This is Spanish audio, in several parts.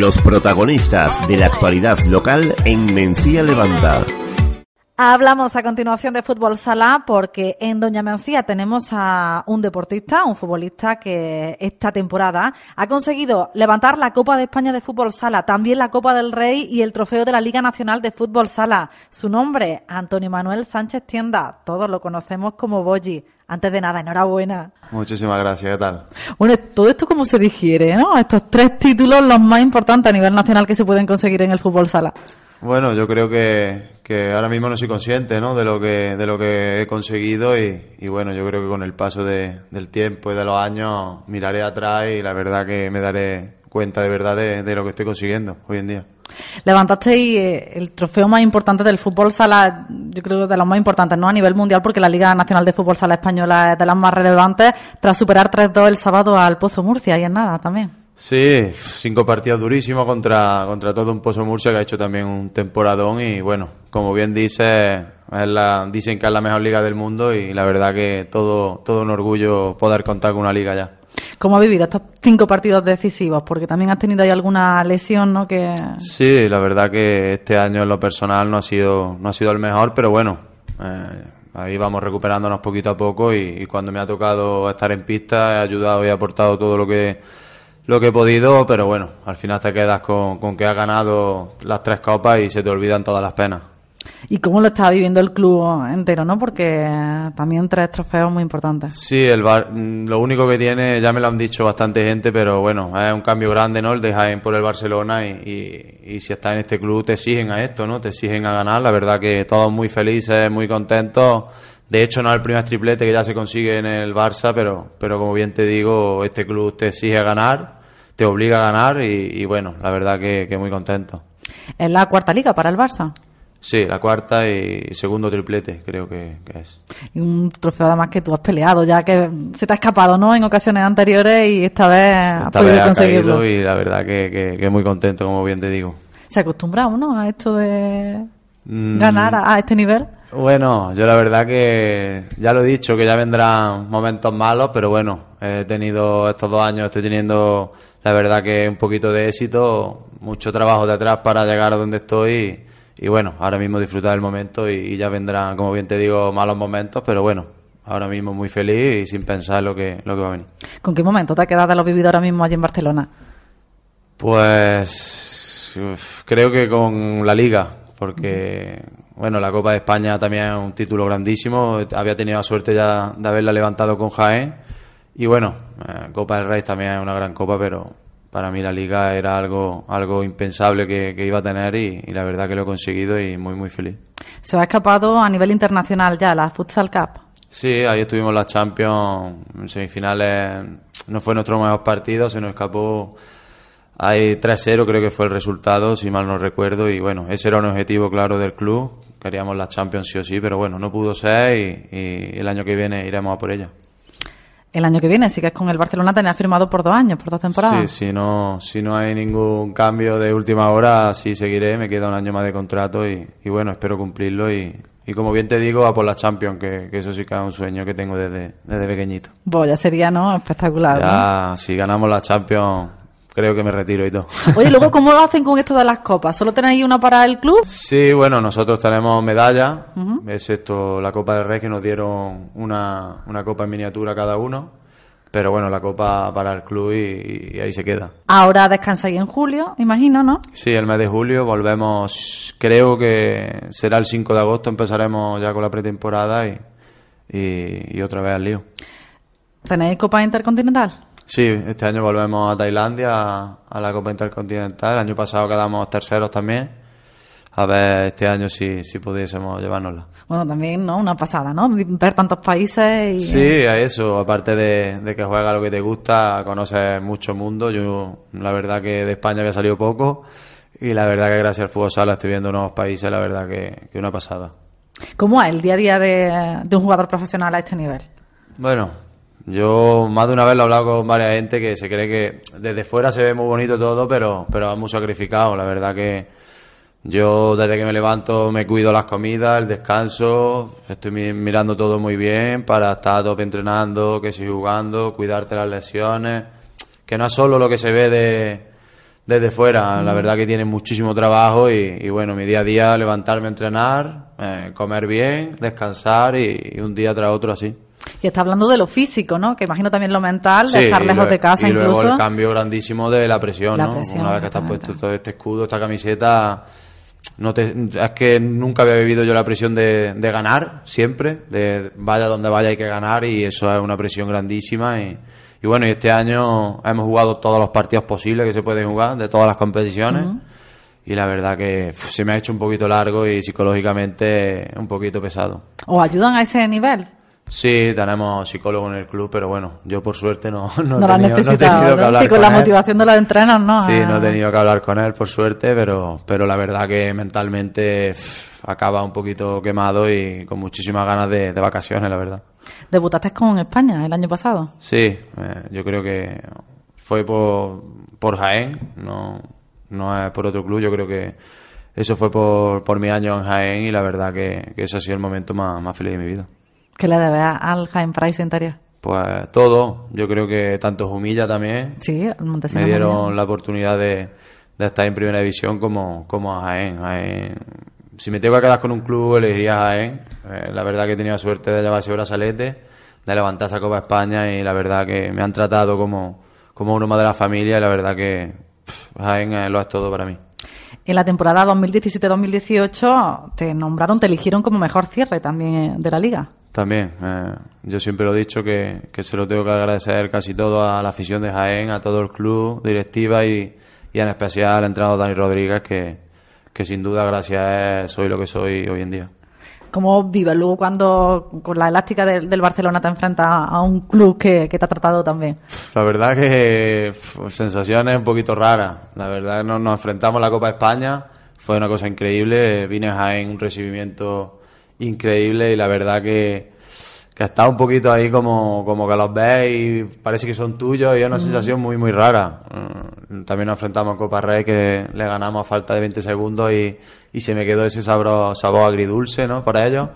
Los protagonistas de la actualidad local en Mencía Levanta. Hablamos a continuación de fútbol sala porque en Doña Mencía tenemos a un deportista, un futbolista que esta temporada ha conseguido levantar la Copa de España de fútbol sala, también la Copa del Rey y el trofeo de la Liga Nacional de Fútbol Sala. Su nombre, Antonio Manuel Sánchez Tienda, todos lo conocemos como Boyi. Antes de nada, enhorabuena. Muchísimas gracias, ¿qué tal? Bueno, todo esto cómo se digiere, ¿no? Estos tres títulos los más importantes a nivel nacional que se pueden conseguir en el fútbol sala. Bueno, yo creo que, que ahora mismo no soy consciente ¿no? De, lo que, de lo que he conseguido y, bueno, yo creo que con el paso de, del tiempo y de los años miraré atrás y la verdad que me daré cuenta de verdad de, de lo que estoy consiguiendo hoy en día levantaste eh, el trofeo más importante del fútbol sala, yo creo de los más importantes, ¿no? A nivel mundial, porque la Liga Nacional de Fútbol Sala Española es de las más relevantes, tras superar 3-2 el sábado al Pozo Murcia, y en nada también. Sí, cinco partidos durísimos contra, contra todo un Pozo Murcia que ha hecho también un temporadón y bueno, como bien dice, la, dicen que es la mejor liga del mundo y la verdad que todo, todo un orgullo poder contar con una liga ya. ¿Cómo ha vivido estos cinco partidos decisivos? Porque también has tenido ahí alguna lesión, ¿no? Que... Sí, la verdad que este año en lo personal no ha sido, no ha sido el mejor, pero bueno, eh, ahí vamos recuperándonos poquito a poco y, cuando me ha tocado estar en pista he ayudado y he aportado todo lo que lo que he podido, pero bueno, al final te quedas con, con que has ganado las tres copas y se te olvidan todas las penas y cómo lo está viviendo el club entero, ¿no? Porque también tres trofeos muy importantes. Sí, el mm, lo único que tiene, ya me lo han dicho bastante gente, pero bueno, es un cambio grande, ¿no? El de Jaén por el Barcelona y, si estás en este club te exigen a esto, ¿no? Te exigen a ganar, la verdad que todos muy felices, muy contentos. De hecho, no es el primer triplete que ya se consigue en el Barça, pero, pero como bien te digo, este club te exige a ganar, te obliga a ganar y, bueno, la verdad que, que muy contento. ¿Es la cuarta liga para el Barça? Sí, la cuarta y segundo triplete, creo que, es. Y un trofeo además que tú has peleado, ya que se te ha escapado, ¿no? En ocasiones anteriores y esta vez esta vez ha conseguirlo. y la verdad que, que, muy contento, como bien te digo. ¿Se acostumbra uno a esto de mm. ganar a, este nivel? Bueno, yo la verdad que ya lo he dicho, que ya vendrán momentos malos, pero bueno, he tenido estos dos años, estoy teniendo la verdad que un poquito de éxito, mucho trabajo de atrás para llegar a donde estoy y bueno, ahora mismo disfrutar el momento y, ya vendrán, como bien te digo, malos momentos, pero bueno, ahora mismo muy feliz y sin pensar lo que, lo que va a venir. ¿Con qué momento te ha quedado de lo vivido ahora mismo allí en Barcelona? Pues creo que con la liga, porque bueno, la Copa de España también es un título grandísimo, había tenido la suerte ya de haberla levantado con Jaén. Y bueno, eh, Copa del Rey también es una gran copa, pero para mí la liga era algo, algo impensable que, iba a tener y, la verdad que lo he conseguido y muy, muy feliz. ¿Se ha escapado a nivel internacional ya la Futsal Cup? Sí, ahí estuvimos las Champions, en semifinales no fue nuestro mejor partido, se nos escapó ahí 3-0 creo que fue el resultado, si mal no recuerdo, y bueno, ese era un objetivo claro del club, queríamos la Champions sí o sí, pero bueno, no pudo ser y el año que viene iremos a por ella el año que viene, si que es con el Barcelona tenía firmado por dos años, por dos temporadas. Sí, si no, si no hay ningún cambio de última hora, sí seguiré, me queda un año más de contrato y, y bueno, espero cumplirlo y, y como bien te digo, a por la Champions, que, eso sí que es un sueño que tengo desde, desde pequeñito. Bueno, pues ya sería, ¿no? Espectacular. Ya, si ganamos la Champions creo que me retiro y todo. Oye, luego, ¿cómo lo hacen con esto de las copas? ¿Solo tenéis una para el club? Sí, bueno, nosotros tenemos medallas, es esto, la Copa de Rey que nos dieron una, copa en miniatura cada uno. Pero bueno, la copa para el club y, ahí se queda. Ahora descansáis en julio, imagino, ¿no? Sí, el mes de julio volvemos, creo que será el 5 de agosto, empezaremos ya con la pretemporada y otra vez al lío. ¿Tenéis copa intercontinental? Sí, este año volvemos a Tailandia, a, la Copa Intercontinental. El año pasado quedamos terceros también a ver este año si, pudiésemos llevárnosla. Bueno, también, ¿no? Una pasada, ¿no? Ver tantos países y... Sí, eso. Aparte de, que juegas lo que te gusta, conoces mucho mundo. Yo, la verdad que de España había salido poco y la verdad que gracias al fútbol sala estoy viendo nuevos países, la verdad que, una pasada. ¿Cómo es el día a día de, de un jugador profesional a este nivel? Bueno, yo más de una vez lo he hablado con varias gente que se cree que desde fuera se ve muy bonito todo, pero, pero es muy sacrificado. La verdad que yo desde que me levanto me cuido las comidas, el descanso, estoy mirando todo muy bien para estar top entrenando, que si jugando, cuidarte las lesiones, que no es solo lo que se ve de, desde fuera. La verdad que tiene muchísimo trabajo y, bueno, mi día a día levantarme, entrenar, eh, comer bien, descansar y un día tras otro así. Y está hablando de lo físico, ¿no? Que imagino también lo mental, de estar lejos de casa y Luego el cambio grandísimo de la presión, ¿no? Una vez que estás puesto todo este escudo, esta camiseta, no es que nunca había vivido yo la presión de, ganar, siempre, de vaya donde vaya hay que ganar y eso es una presión grandísima y, bueno, y este año hemos jugado todos los partidos posibles que se pueden jugar, de todas las competiciones. Y la verdad que se me ha hecho un poquito largo y psicológicamente un poquito pesado. ¿O ayudan a ese nivel? Sí, tenemos psicólogo en el club, pero bueno, yo por suerte no, no, he, tenido, no he tenido que hablar. Y con, la motivación de los entrenos, ¿no? Sí, no he ah. tenido que hablar con él, por suerte, pero, pero la verdad que mentalmente acaba un poquito quemado y con muchísimas ganas de, vacaciones, la verdad. ¿Debutaste con España el año pasado? Sí, eh, yo creo que fue por, por Jaén, no, no es por otro club, yo creo que eso fue por, por mi año en Jaén y la verdad que, que ese ha sido el momento más feliz de mi vida. ¿Qué le debe al Jaime en Interior? Pues todo, yo creo que tanto Humilla también. Sí, Montesinos. Me dieron la oportunidad de, estar en primera división como, como a Jaén. Si me tengo que quedar con un club, elegiría a Jaén. Eh, la verdad que he tenido suerte de llevarse brazalete, de levantar esa Copa España y la verdad que me han tratado como, como uno más de la familia y la verdad que Jaén eh, lo es todo para mí. En la temporada 2017-2018 te nombraron, te eligieron como mejor cierre también eh, de la liga. También, eh, yo siempre lo he dicho que, se lo tengo que agradecer casi todo a la afición de Jaén, a todo el club, directiva y, en especial al entrenador Dani Rodríguez, que, sin duda gracias soy lo que soy hoy en día. ¿Cómo vives luego cuando con la elástica del, Barcelona te enfrentas a un club que, que, te ha tratado también? La verdad que sensaciones un poquito raras. La verdad que nos, enfrentamos a la Copa España, fue una cosa increíble. Vine a Jaén un recibimiento increíble y la verdad que, que está un poquito ahí como, como que los ves y parece que son tuyos y es una mm. sensación muy, muy rara. Mm, también nos enfrentamos a Copa Rey que le ganamos a falta de 20 segundos y, y se me quedó ese sabor, sabor agridulce, ¿no? Para ello...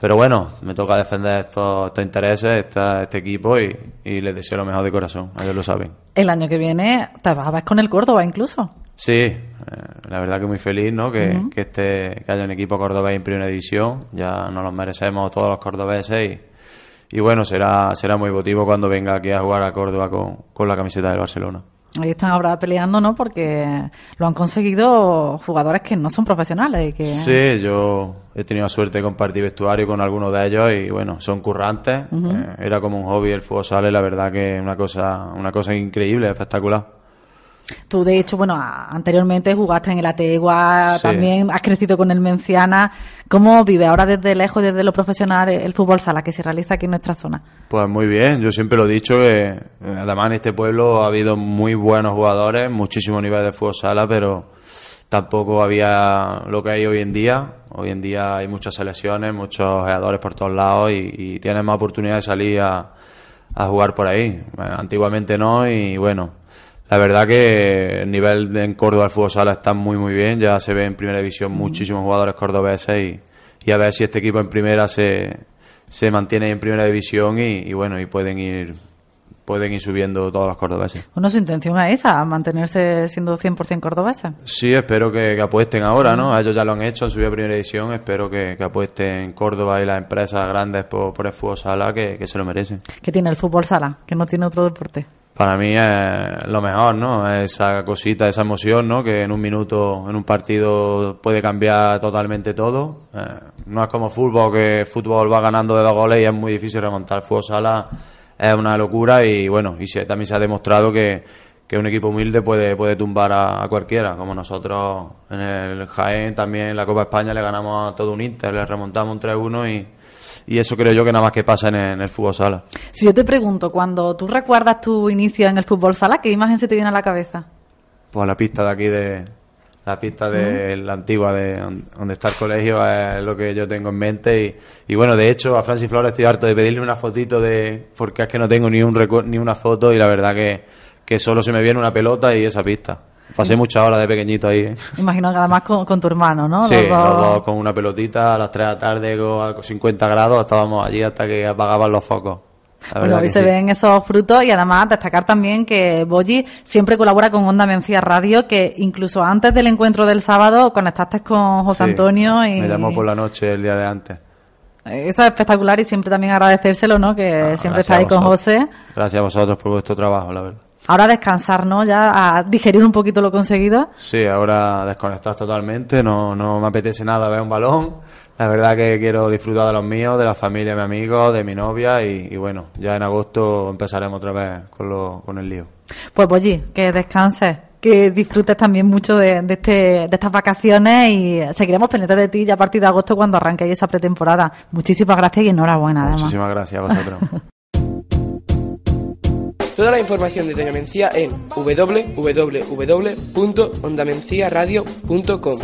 Pero bueno, me toca defender estos, intereses, este equipo y, y, les deseo lo mejor de corazón, ellos lo saben. El año que viene te vas con el Córdoba incluso. Sí, eh, la verdad que muy feliz, ¿no? Que, este, que haya un equipo cordobés en primera división. Ya nos los merecemos todos los cordobeses y, y, bueno, será, será muy emotivo cuando venga aquí a jugar a Córdoba con, con la camiseta del Barcelona. Ahí están ahora peleando, ¿no? Porque lo han conseguido jugadores que no son profesionales. Y que... Sí, yo he tenido suerte de compartir vestuario con algunos de ellos y bueno, son currantes. Eh, era como un hobby el fútbol sale, la verdad que una cosa, una cosa increíble, espectacular. Tú, de hecho, bueno, anteriormente jugaste en el Ategua, también has crecido con el Menciana. ¿Cómo vive ahora desde lejos, desde lo profesional, el fútbol sala que se realiza aquí en nuestra zona? Pues muy bien, yo siempre lo he dicho, que eh, además en este pueblo ha habido muy buenos jugadores, muchísimo nivel de fútbol sala, pero tampoco había lo que hay hoy en día. Hoy en día hay muchas selecciones, muchos jugadores por todos lados y, y tienes más oportunidad de salir a, jugar por ahí. Eh, antiguamente no y bueno, la verdad que el nivel en Córdoba del fútbol sala está muy muy bien, ya se ve en primera división muchísimos jugadores cordobeses y, a ver si este equipo en primera se, se mantiene en primera división y, bueno, y pueden ir pueden ir subiendo todos los cordobeses. ¿Una su intención es esa, mantenerse siendo 100% cordobesa. Sí, espero que, apuesten ahora, ¿no? Ellos ya lo han hecho, han subido a primera división. espero que, apuesten Córdoba y las empresas grandes por, el fútbol sala que, se lo merecen. ¿Qué tiene el fútbol sala? Que no tiene otro deporte para mí es lo mejor, ¿no? Esa cosita, esa emoción, ¿no? Que en un minuto, en un partido puede cambiar totalmente todo. Eh, no es como fútbol, que fútbol va ganando de dos goles y es muy difícil remontar. Fútbol sala es una locura y bueno, y se, también se ha demostrado que que un equipo humilde puede, puede tumbar a, cualquiera, como nosotros en el Jaén también en la Copa España le ganamos a todo un Inter, le remontamos un 3-1 y, eso creo yo que nada más que pasa en el, fútbol sala. Si yo te pregunto, cuando tú recuerdas tu inicio en el fútbol sala, ¿qué imagen se te viene a la cabeza? Pues la pista de aquí de la pista de la antigua de donde está el colegio es lo que yo tengo en mente y, bueno de hecho a Francis Flores estoy harto de pedirle una fotito de porque es que no tengo ni un ni una foto y la verdad que que solo se me viene una pelota y esa pista. Pasé muchas horas de pequeñito ahí. ¿eh? Imagino que además con, tu hermano, ¿no? Sí, los con una pelotita a las 3 de la tarde a 50 grados estábamos allí hasta que apagaban los focos. Bueno, pues hoy se ven esos frutos y además destacar también que Boyi siempre colabora con Onda Mencía Radio, que incluso antes del encuentro del sábado conectaste con José Antonio y... Me llamó por la noche el día de antes. Eso es espectacular y siempre también agradecérselo, ¿no? Que ah, siempre está ahí con José. Gracias a vosotros por vuestro trabajo, la verdad ahora descansar, ¿no? Ya a digerir un poquito lo conseguido. Sí, ahora desconectar totalmente, no, me apetece nada ver un balón. La verdad que quiero disfrutar de los míos, de la familia, de mis amigos, de mi novia y, bueno, ya en agosto empezaremos otra vez con, lo, con el lío. Pues Bolli, que descanses, que disfrutes también mucho de, este, de estas vacaciones y seguiremos pendientes de ti ya a partir de agosto cuando arranque esa pretemporada. Muchísimas gracias y enhorabuena. además. Muchísimas gracias a vosotros. Toda la información de Doña Mencía en www.ondamenciaradio.com.